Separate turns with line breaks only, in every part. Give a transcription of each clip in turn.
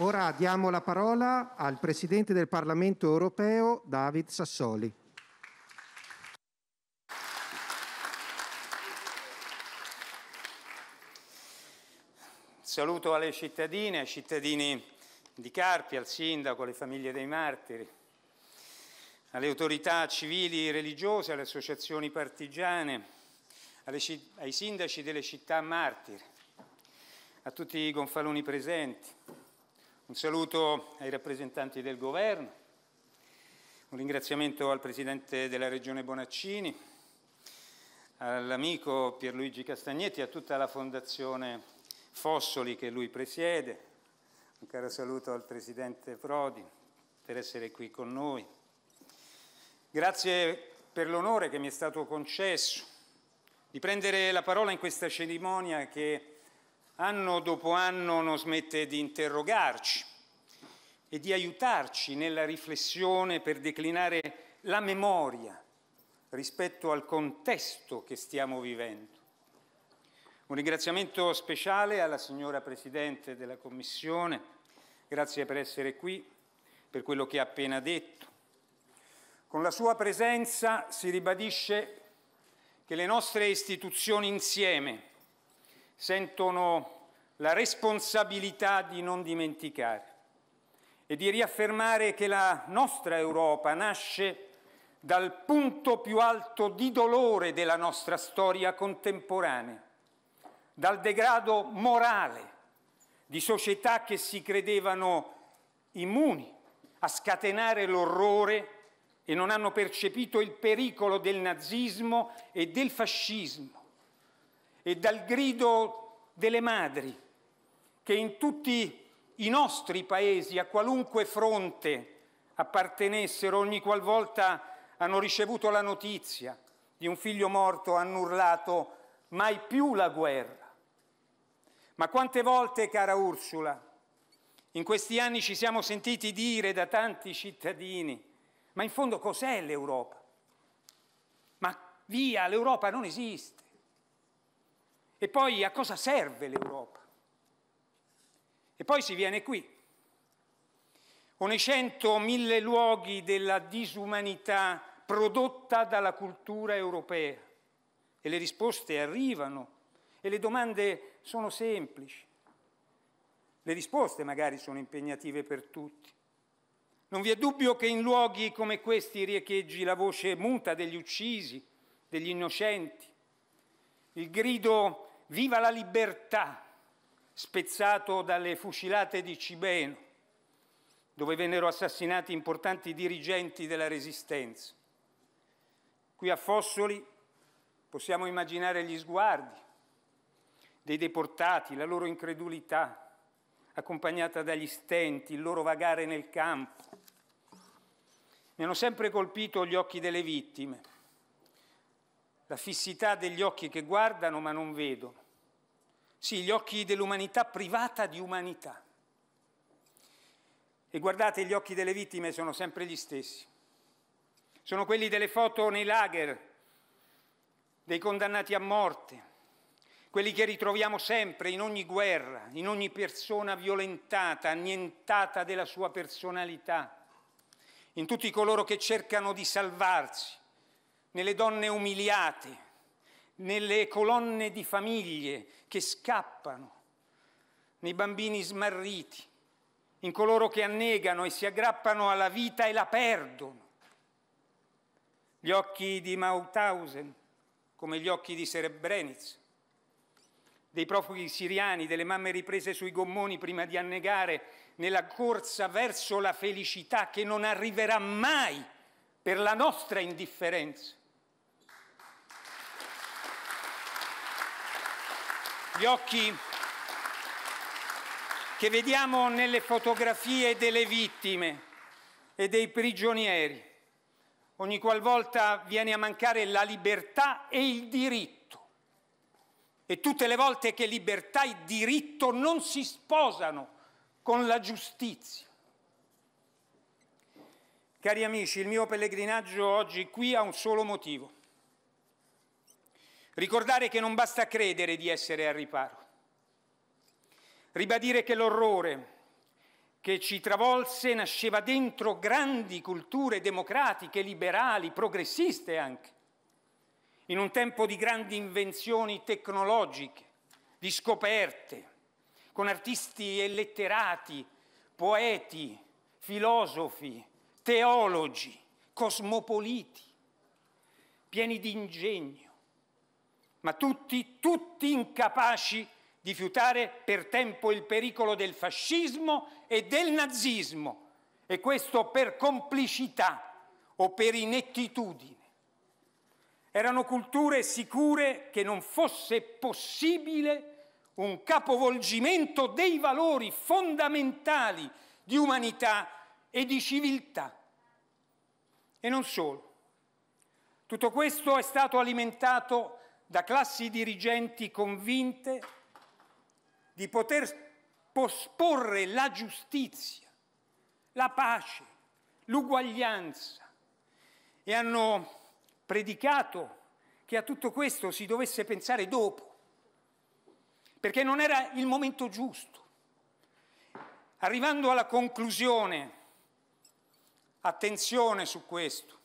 Ora diamo la parola al Presidente del Parlamento europeo, David Sassoli. Saluto alle cittadine, ai cittadini di Carpi, al sindaco, alle famiglie dei martiri, alle autorità civili e religiose, alle associazioni partigiane, alle, ai sindaci delle città martiri, a tutti i gonfaloni presenti un saluto ai rappresentanti del governo, un ringraziamento al Presidente della Regione Bonaccini, all'amico Pierluigi Castagnetti, e a tutta la Fondazione Fossoli che lui presiede, un caro saluto al Presidente Prodi per essere qui con noi. Grazie per l'onore che mi è stato concesso di prendere la parola in questa cerimonia che anno dopo anno non smette di interrogarci e di aiutarci nella riflessione per declinare la memoria rispetto al contesto che stiamo vivendo. Un ringraziamento speciale alla signora Presidente della Commissione, grazie per essere qui, per quello che ha appena detto. Con la sua presenza si ribadisce che le nostre istituzioni insieme sentono la responsabilità di non dimenticare e di riaffermare che la nostra Europa nasce dal punto più alto di dolore della nostra storia contemporanea, dal degrado morale di società che si credevano immuni a scatenare l'orrore e non hanno percepito il pericolo del nazismo e del fascismo e dal grido delle madri che in tutti i nostri paesi, a qualunque fronte appartenessero, ogni qualvolta hanno ricevuto la notizia di un figlio morto, hanno urlato mai più la guerra. Ma quante volte, cara Ursula, in questi anni ci siamo sentiti dire da tanti cittadini, ma in fondo cos'è l'Europa? Ma via, l'Europa non esiste. E poi a cosa serve l'Europa? E poi si viene qui. O nei cento mille luoghi della disumanità prodotta dalla cultura europea. E le risposte arrivano e le domande sono semplici. Le risposte magari sono impegnative per tutti. Non vi è dubbio che in luoghi come questi riecheggi la voce muta degli uccisi, degli innocenti, il grido Viva la libertà, spezzato dalle fucilate di Cibeno, dove vennero assassinati importanti dirigenti della Resistenza. Qui a Fossoli possiamo immaginare gli sguardi dei deportati, la loro incredulità, accompagnata dagli stenti, il loro vagare nel campo. Mi hanno sempre colpito gli occhi delle vittime la fissità degli occhi che guardano ma non vedono. Sì, gli occhi dell'umanità privata di umanità. E guardate, gli occhi delle vittime sono sempre gli stessi. Sono quelli delle foto nei lager, dei condannati a morte, quelli che ritroviamo sempre in ogni guerra, in ogni persona violentata, annientata della sua personalità, in tutti coloro che cercano di salvarsi, nelle donne umiliate, nelle colonne di famiglie che scappano, nei bambini smarriti, in coloro che annegano e si aggrappano alla vita e la perdono. Gli occhi di Mauthausen, come gli occhi di Serebrenitz, dei profughi siriani, delle mamme riprese sui gommoni prima di annegare nella corsa verso la felicità che non arriverà mai per la nostra indifferenza. Gli occhi che vediamo nelle fotografie delle vittime e dei prigionieri, ogni qualvolta viene a mancare la libertà e il diritto. E tutte le volte che libertà e diritto non si sposano con la giustizia. Cari amici, il mio pellegrinaggio oggi qui ha un solo motivo Ricordare che non basta credere di essere al riparo. Ribadire che l'orrore che ci travolse nasceva dentro grandi culture democratiche, liberali, progressiste anche, in un tempo di grandi invenzioni tecnologiche, di scoperte, con artisti e letterati, poeti, filosofi, teologi, cosmopoliti, pieni di ingegno ma tutti, tutti incapaci di fiutare per tempo il pericolo del fascismo e del nazismo, e questo per complicità o per inettitudine. Erano culture sicure che non fosse possibile un capovolgimento dei valori fondamentali di umanità e di civiltà. E non solo. Tutto questo è stato alimentato da classi dirigenti convinte di poter posporre la giustizia, la pace, l'uguaglianza e hanno predicato che a tutto questo si dovesse pensare dopo, perché non era il momento giusto. Arrivando alla conclusione, attenzione su questo,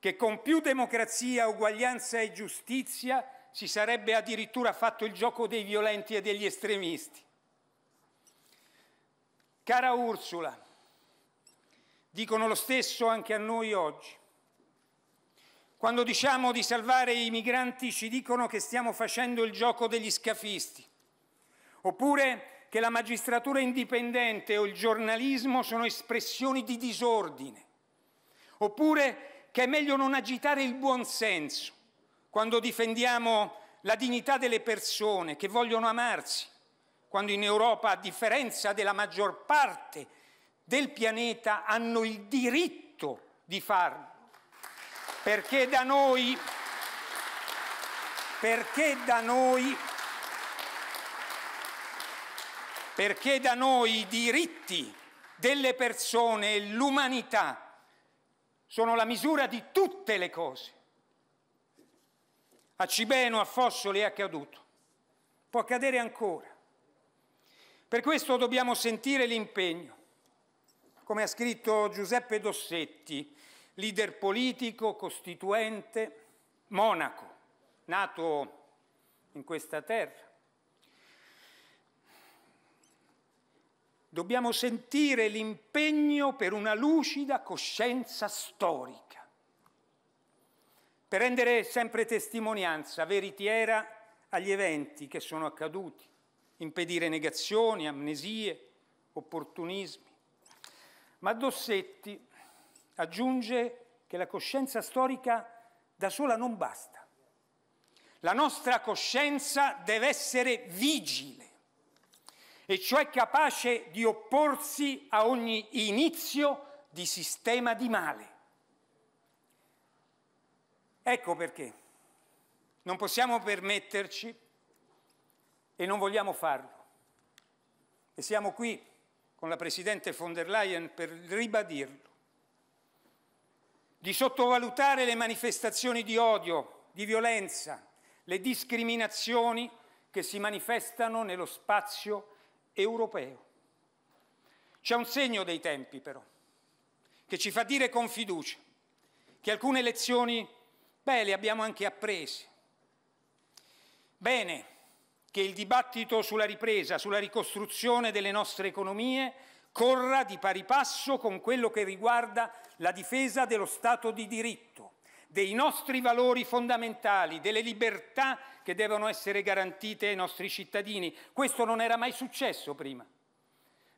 che con più democrazia, uguaglianza e giustizia si sarebbe addirittura fatto il gioco dei violenti e degli estremisti. Cara Ursula, dicono lo stesso anche a noi oggi. Quando diciamo di salvare i migranti ci dicono che stiamo facendo il gioco degli scafisti, oppure che la magistratura indipendente o il giornalismo sono espressioni di disordine, oppure che è meglio non agitare il buon senso quando difendiamo la dignità delle persone che vogliono amarsi, quando in Europa, a differenza della maggior parte del pianeta, hanno il diritto di farlo. Perché da noi, perché da noi, perché da noi i diritti delle persone e l'umanità sono la misura di tutte le cose. A Cibeno, a Fossoli è accaduto, può accadere ancora. Per questo dobbiamo sentire l'impegno, come ha scritto Giuseppe Dossetti, leader politico, costituente, monaco, nato in questa terra, Dobbiamo sentire l'impegno per una lucida coscienza storica, per rendere sempre testimonianza veritiera agli eventi che sono accaduti, impedire negazioni, amnesie, opportunismi. Ma Dossetti aggiunge che la coscienza storica da sola non basta. La nostra coscienza deve essere vigile e cioè capace di opporsi a ogni inizio di sistema di male. Ecco perché non possiamo permetterci e non vogliamo farlo. E siamo qui con la Presidente von der Leyen per ribadirlo, di sottovalutare le manifestazioni di odio, di violenza, le discriminazioni che si manifestano nello spazio europeo. C'è un segno dei tempi però, che ci fa dire con fiducia che alcune lezioni, beh, le abbiamo anche apprese. Bene che il dibattito sulla ripresa, sulla ricostruzione delle nostre economie corra di pari passo con quello che riguarda la difesa dello Stato di diritto, dei nostri valori fondamentali, delle libertà che devono essere garantite ai nostri cittadini. Questo non era mai successo prima.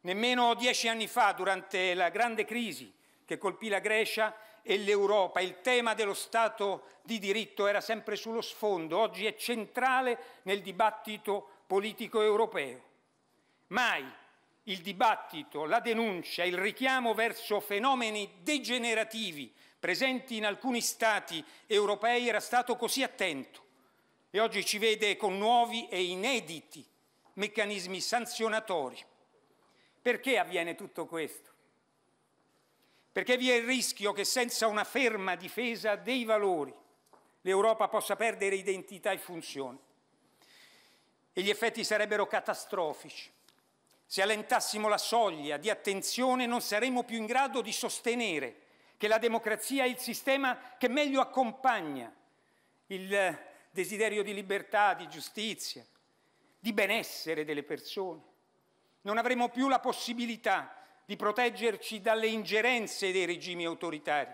Nemmeno dieci anni fa, durante la grande crisi che colpì la Grecia e l'Europa, il tema dello Stato di diritto era sempre sullo sfondo, oggi è centrale nel dibattito politico europeo. Mai il dibattito, la denuncia, il richiamo verso fenomeni degenerativi presenti in alcuni Stati europei era stato così attento e oggi ci vede con nuovi e inediti meccanismi sanzionatori. Perché avviene tutto questo? Perché vi è il rischio che senza una ferma difesa dei valori l'Europa possa perdere identità e funzione. E gli effetti sarebbero catastrofici. Se allentassimo la soglia di attenzione non saremmo più in grado di sostenere che la democrazia è il sistema che meglio accompagna il desiderio di libertà, di giustizia, di benessere delle persone. Non avremo più la possibilità di proteggerci dalle ingerenze dei regimi autoritari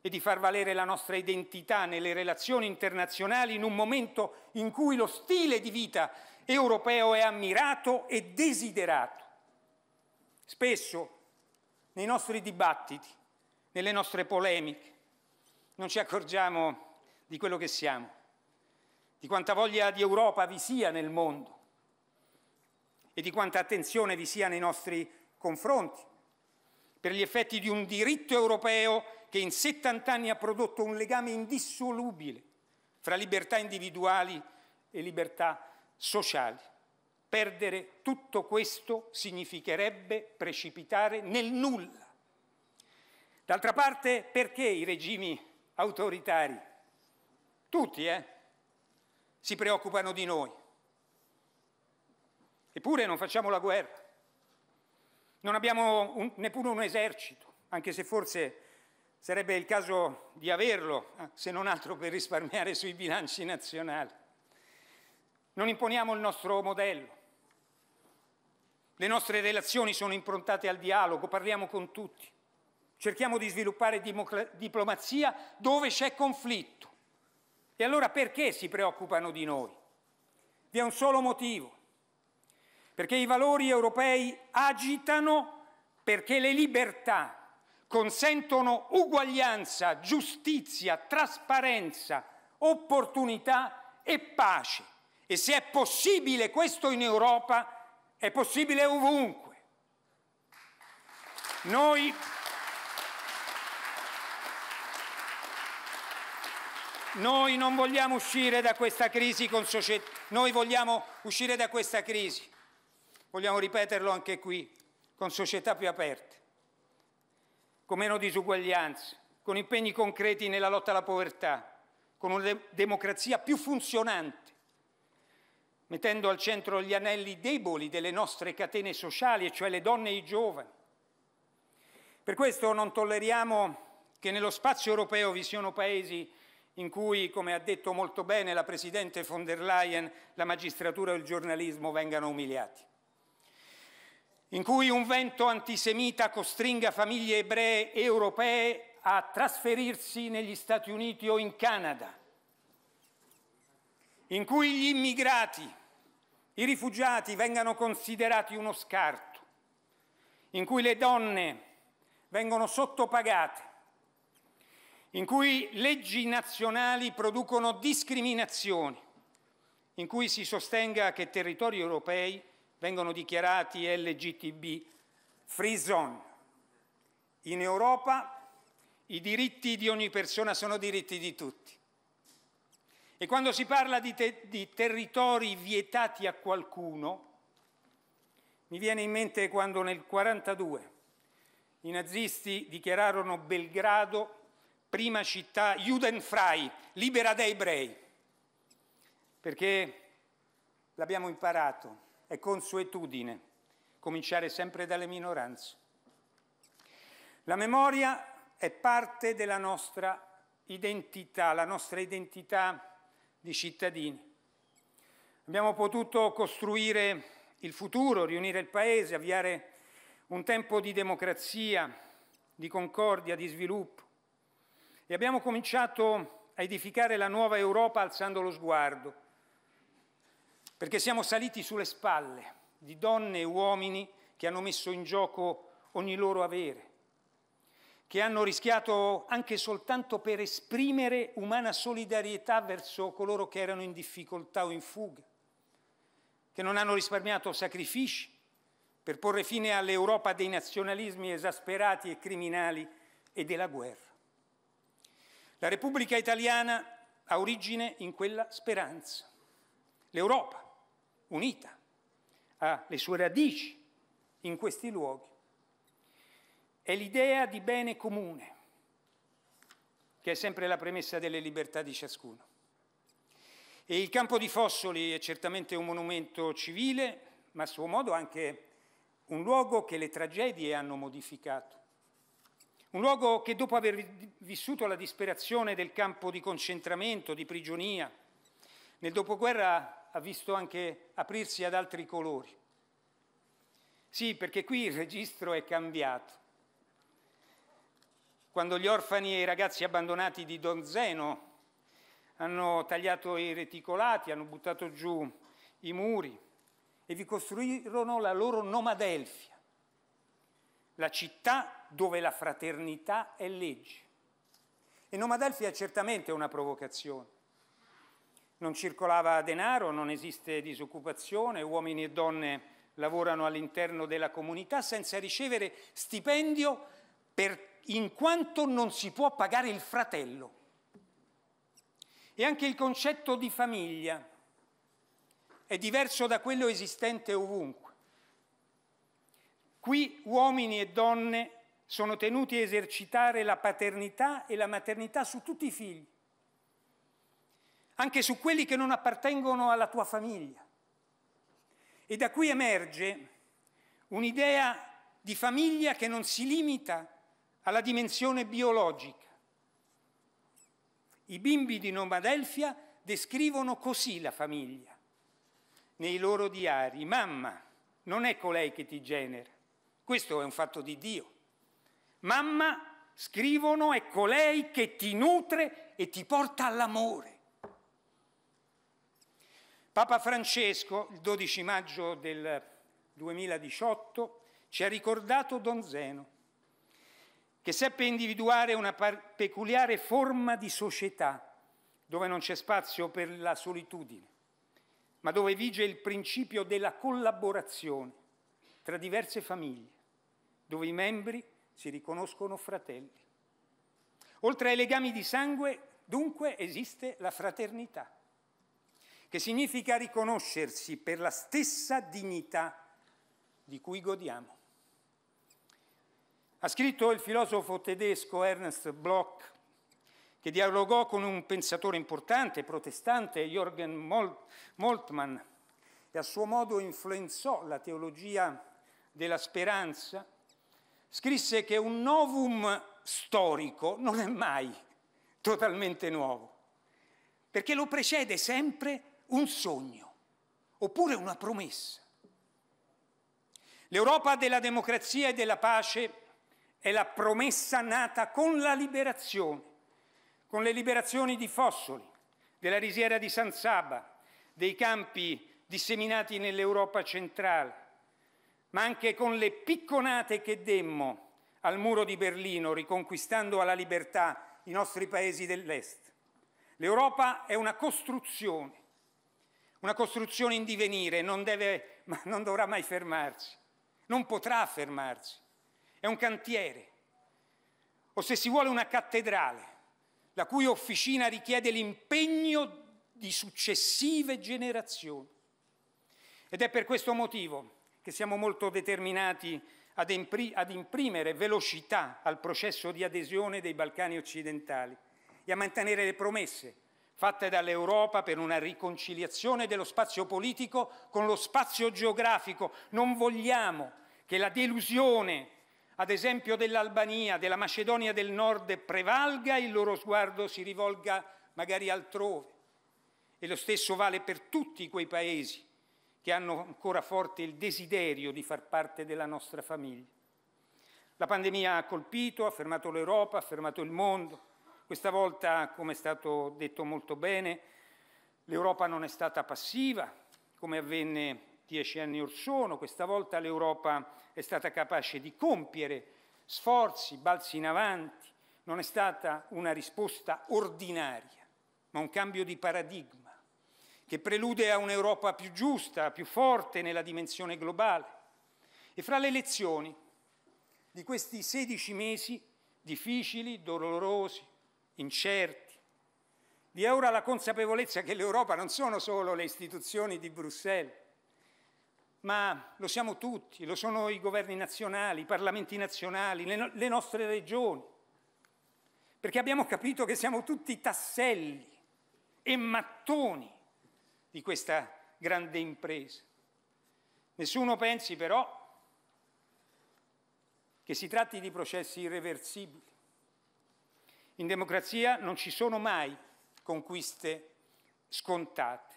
e di far valere la nostra identità nelle relazioni internazionali in un momento in cui lo stile di vita europeo è ammirato e desiderato. Spesso nei nostri dibattiti nelle nostre polemiche, non ci accorgiamo di quello che siamo, di quanta voglia di Europa vi sia nel mondo e di quanta attenzione vi sia nei nostri confronti, per gli effetti di un diritto europeo che in 70 anni ha prodotto un legame indissolubile fra libertà individuali e libertà sociali. Perdere tutto questo significherebbe precipitare nel nulla. D'altra parte, perché i regimi autoritari, tutti, eh, si preoccupano di noi? Eppure non facciamo la guerra, non abbiamo un, neppure un esercito, anche se forse sarebbe il caso di averlo, eh, se non altro per risparmiare sui bilanci nazionali. Non imponiamo il nostro modello. Le nostre relazioni sono improntate al dialogo, parliamo con tutti. Cerchiamo di sviluppare diplomazia dove c'è conflitto. E allora perché si preoccupano di noi? Vi è un solo motivo. Perché i valori europei agitano perché le libertà consentono uguaglianza, giustizia, trasparenza, opportunità e pace. E se è possibile questo in Europa, è possibile ovunque. Noi Noi non vogliamo uscire da questa crisi con società, noi vogliamo uscire da questa crisi, vogliamo ripeterlo anche qui, con società più aperte, con meno disuguaglianze, con impegni concreti nella lotta alla povertà, con una democrazia più funzionante, mettendo al centro gli anelli deboli delle nostre catene sociali, e cioè le donne e i giovani. Per questo non tolleriamo che nello spazio europeo vi siano paesi in cui, come ha detto molto bene la Presidente von der Leyen, la magistratura e il giornalismo vengano umiliati, in cui un vento antisemita costringa famiglie ebree europee a trasferirsi negli Stati Uniti o in Canada, in cui gli immigrati, i rifugiati vengano considerati uno scarto, in cui le donne vengono sottopagate, in cui leggi nazionali producono discriminazioni, in cui si sostenga che territori europei vengono dichiarati LGTB free zone. In Europa i diritti di ogni persona sono diritti di tutti. E quando si parla di, te di territori vietati a qualcuno, mi viene in mente quando nel 1942 i nazisti dichiararono Belgrado prima città Judenfrei, libera dai ebrei, perché l'abbiamo imparato, è consuetudine cominciare sempre dalle minoranze. La memoria è parte della nostra identità, la nostra identità di cittadini. Abbiamo potuto costruire il futuro, riunire il Paese, avviare un tempo di democrazia, di concordia, di sviluppo. E abbiamo cominciato a edificare la nuova Europa alzando lo sguardo, perché siamo saliti sulle spalle di donne e uomini che hanno messo in gioco ogni loro avere, che hanno rischiato anche soltanto per esprimere umana solidarietà verso coloro che erano in difficoltà o in fuga, che non hanno risparmiato sacrifici per porre fine all'Europa dei nazionalismi esasperati e criminali e della guerra. La Repubblica italiana ha origine in quella speranza. L'Europa, unita, ha le sue radici in questi luoghi. È l'idea di bene comune, che è sempre la premessa delle libertà di ciascuno. E il campo di Fossoli è certamente un monumento civile, ma a suo modo anche un luogo che le tragedie hanno modificato un luogo che dopo aver vissuto la disperazione del campo di concentramento, di prigionia, nel dopoguerra ha visto anche aprirsi ad altri colori. Sì, perché qui il registro è cambiato. Quando gli orfani e i ragazzi abbandonati di Donzeno hanno tagliato i reticolati, hanno buttato giù i muri e vi costruirono la loro Nomadelfia, la città dove la fraternità è legge. E Nomadelfi è certamente una provocazione. Non circolava denaro, non esiste disoccupazione, uomini e donne lavorano all'interno della comunità senza ricevere stipendio per, in quanto non si può pagare il fratello. E anche il concetto di famiglia è diverso da quello esistente ovunque. Qui uomini e donne sono tenuti a esercitare la paternità e la maternità su tutti i figli, anche su quelli che non appartengono alla tua famiglia. E da qui emerge un'idea di famiglia che non si limita alla dimensione biologica. I bimbi di Nomadelfia descrivono così la famiglia nei loro diari. Mamma non è colei che ti genera, questo è un fatto di Dio. Mamma, scrivono, è colei che ti nutre e ti porta all'amore. Papa Francesco, il 12 maggio del 2018, ci ha ricordato Don Zeno, che seppe individuare una peculiare forma di società dove non c'è spazio per la solitudine, ma dove vige il principio della collaborazione tra diverse famiglie dove i membri si riconoscono fratelli. Oltre ai legami di sangue, dunque, esiste la fraternità, che significa riconoscersi per la stessa dignità di cui godiamo. Ha scritto il filosofo tedesco Ernst Bloch, che dialogò con un pensatore importante, protestante, Jürgen Moltmann, e a suo modo influenzò la teologia della speranza scrisse che un novum storico non è mai totalmente nuovo, perché lo precede sempre un sogno oppure una promessa. L'Europa della democrazia e della pace è la promessa nata con la liberazione, con le liberazioni di Fossoli, della risiera di San Saba, dei campi disseminati nell'Europa centrale, ma anche con le picconate che demmo al muro di Berlino, riconquistando alla libertà i nostri paesi dell'Est. L'Europa è una costruzione, una costruzione in divenire, non, deve, non dovrà mai fermarsi, non potrà fermarsi. È un cantiere, o se si vuole una cattedrale, la cui officina richiede l'impegno di successive generazioni. Ed è per questo motivo che siamo molto determinati ad, impri ad imprimere velocità al processo di adesione dei Balcani occidentali e a mantenere le promesse fatte dall'Europa per una riconciliazione dello spazio politico con lo spazio geografico. Non vogliamo che la delusione, ad esempio dell'Albania, della Macedonia del Nord, prevalga e il loro sguardo si rivolga magari altrove. E lo stesso vale per tutti quei paesi che hanno ancora forte il desiderio di far parte della nostra famiglia. La pandemia ha colpito, ha fermato l'Europa, ha fermato il mondo. Questa volta, come è stato detto molto bene, l'Europa non è stata passiva, come avvenne dieci anni or sono. Questa volta l'Europa è stata capace di compiere sforzi, balzi in avanti. Non è stata una risposta ordinaria, ma un cambio di paradigma che prelude a un'Europa più giusta, più forte nella dimensione globale. E fra le lezioni di questi 16 mesi difficili, dolorosi, incerti, vi è ora la consapevolezza che l'Europa non sono solo le istituzioni di Bruxelles, ma lo siamo tutti, lo sono i governi nazionali, i parlamenti nazionali, le, no le nostre regioni, perché abbiamo capito che siamo tutti tasselli e mattoni di questa grande impresa. Nessuno pensi però che si tratti di processi irreversibili. In democrazia non ci sono mai conquiste scontate.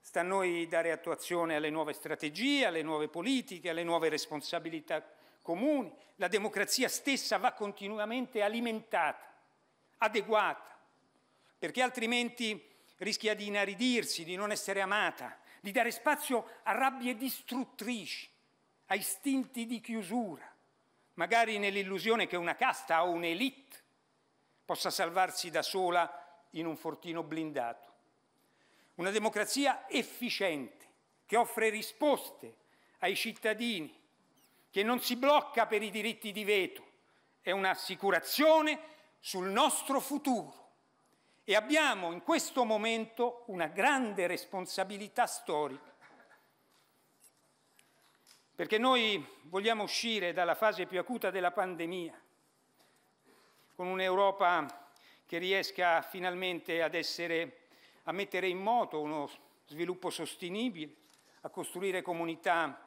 Sta a noi dare attuazione alle nuove strategie, alle nuove politiche, alle nuove responsabilità comuni. La democrazia stessa va continuamente alimentata, adeguata, perché altrimenti rischia di inaridirsi, di non essere amata, di dare spazio a rabbie distruttrici, a istinti di chiusura, magari nell'illusione che una casta o un'elite possa salvarsi da sola in un fortino blindato. Una democrazia efficiente, che offre risposte ai cittadini, che non si blocca per i diritti di veto, è un'assicurazione sul nostro futuro. E abbiamo in questo momento una grande responsabilità storica, perché noi vogliamo uscire dalla fase più acuta della pandemia con un'Europa che riesca finalmente ad essere, a mettere in moto uno sviluppo sostenibile, a costruire comunità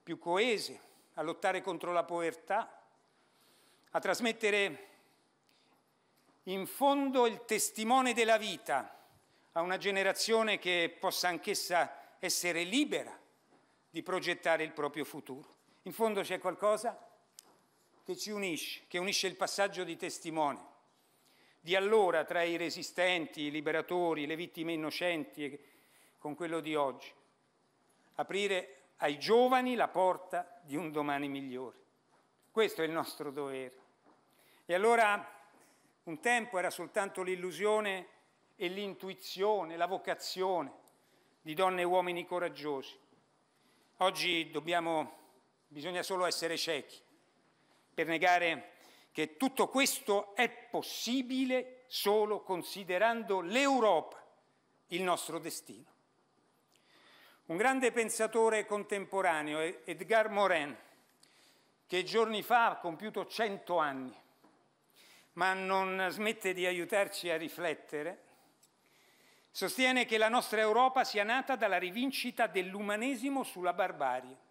più coese, a lottare contro la povertà, a trasmettere in fondo il testimone della vita a una generazione che possa anch'essa essere libera di progettare il proprio futuro. In fondo c'è qualcosa che ci unisce, che unisce il passaggio di testimone di allora tra i resistenti, i liberatori, le vittime innocenti con quello di oggi. Aprire ai giovani la porta di un domani migliore. Questo è il nostro dovere. E allora un tempo era soltanto l'illusione e l'intuizione, la vocazione di donne e uomini coraggiosi. Oggi dobbiamo, bisogna solo essere ciechi per negare che tutto questo è possibile solo considerando l'Europa il nostro destino. Un grande pensatore contemporaneo, Edgar Morin, che giorni fa ha compiuto 100 anni, ma non smette di aiutarci a riflettere, sostiene che la nostra Europa sia nata dalla rivincita dell'umanesimo sulla barbarie.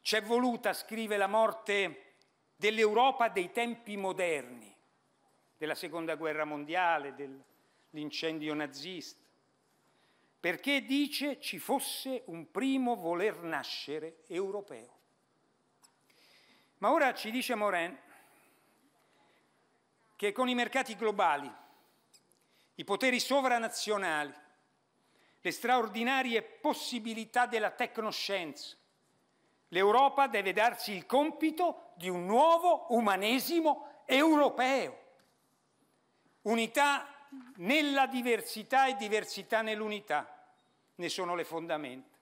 C'è voluta, scrive, la morte dell'Europa dei tempi moderni, della Seconda Guerra Mondiale, dell'incendio nazista, perché dice ci fosse un primo voler nascere europeo. Ma ora ci dice Morin che con i mercati globali, i poteri sovranazionali, le straordinarie possibilità della tecnoscienza, l'Europa deve darsi il compito di un nuovo umanesimo europeo. Unità nella diversità e diversità nell'unità ne sono le fondamenta.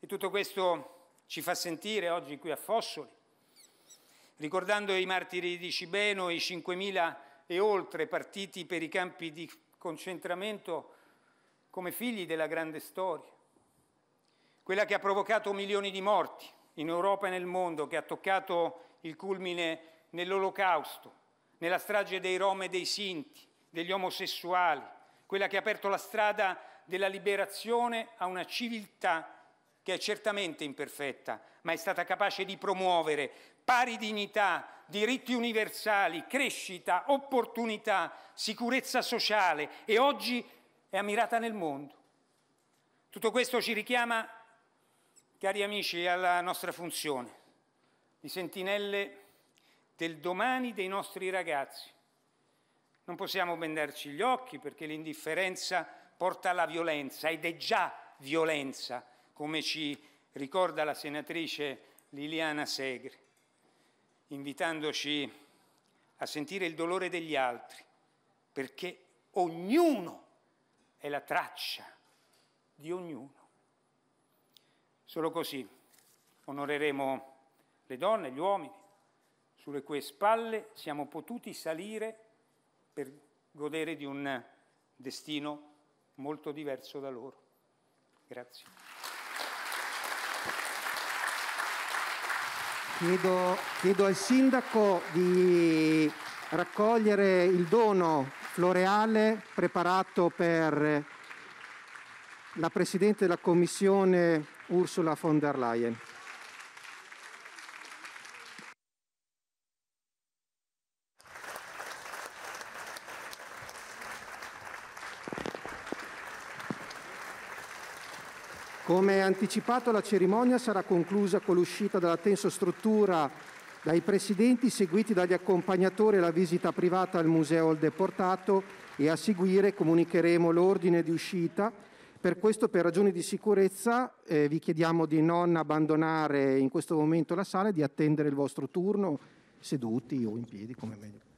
E tutto questo ci fa sentire oggi qui a Fossoli, Ricordando i martiri di Cibeno, i 5.000 e oltre partiti per i campi di concentramento come figli della grande storia, quella che ha provocato milioni di morti in Europa e nel mondo, che ha toccato il culmine nell'olocausto, nella strage dei Rom e dei Sinti, degli omosessuali, quella che ha aperto la strada della liberazione a una civiltà che è certamente imperfetta, ma è stata capace di promuovere pari dignità, diritti universali, crescita, opportunità, sicurezza sociale e oggi è ammirata nel mondo. Tutto questo ci richiama, cari amici, alla nostra funzione di sentinelle del domani dei nostri ragazzi. Non possiamo bendarci gli occhi perché l'indifferenza porta alla violenza ed è già violenza, come ci ricorda la senatrice Liliana Segre invitandoci a sentire il dolore degli altri, perché ognuno è la traccia di ognuno. Solo così onoreremo le donne, gli uomini, sulle cui spalle siamo potuti salire per godere di un destino molto diverso da loro. Grazie. Chiedo, chiedo, al sindaco di raccogliere il dono floreale preparato per la Presidente della Commissione Ursula von der Leyen. Come anticipato, la cerimonia sarà conclusa con l'uscita dalla tenso struttura dai presidenti, seguiti dagli accompagnatori alla visita privata al Museo al Deportato e a seguire comunicheremo l'ordine di uscita. Per questo, per ragioni di sicurezza, eh, vi chiediamo di non abbandonare in questo momento la sala e di attendere il vostro turno seduti o in piedi, come meglio.